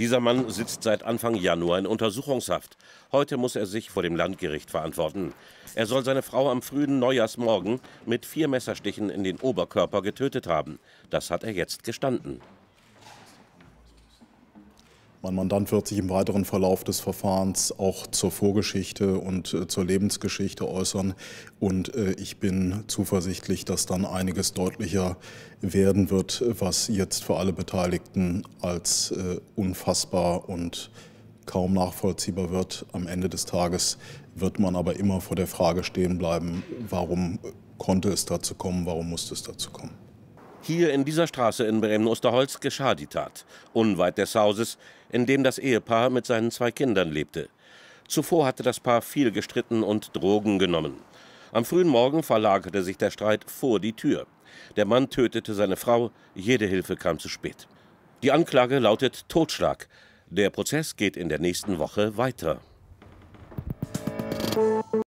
Dieser Mann sitzt seit Anfang Januar in Untersuchungshaft. Heute muss er sich vor dem Landgericht verantworten. Er soll seine Frau am frühen Neujahrsmorgen mit vier Messerstichen in den Oberkörper getötet haben. Das hat er jetzt gestanden. Mein Mandant wird sich im weiteren Verlauf des Verfahrens auch zur Vorgeschichte und äh, zur Lebensgeschichte äußern. Und äh, ich bin zuversichtlich, dass dann einiges deutlicher werden wird, was jetzt für alle Beteiligten als äh, unfassbar und kaum nachvollziehbar wird. Am Ende des Tages wird man aber immer vor der Frage stehen bleiben, warum konnte es dazu kommen, warum musste es dazu kommen. Hier in dieser Straße in Bremen-Osterholz geschah die Tat, unweit des Hauses, in dem das Ehepaar mit seinen zwei Kindern lebte. Zuvor hatte das Paar viel gestritten und Drogen genommen. Am frühen Morgen verlagerte sich der Streit vor die Tür. Der Mann tötete seine Frau, jede Hilfe kam zu spät. Die Anklage lautet Totschlag. Der Prozess geht in der nächsten Woche weiter.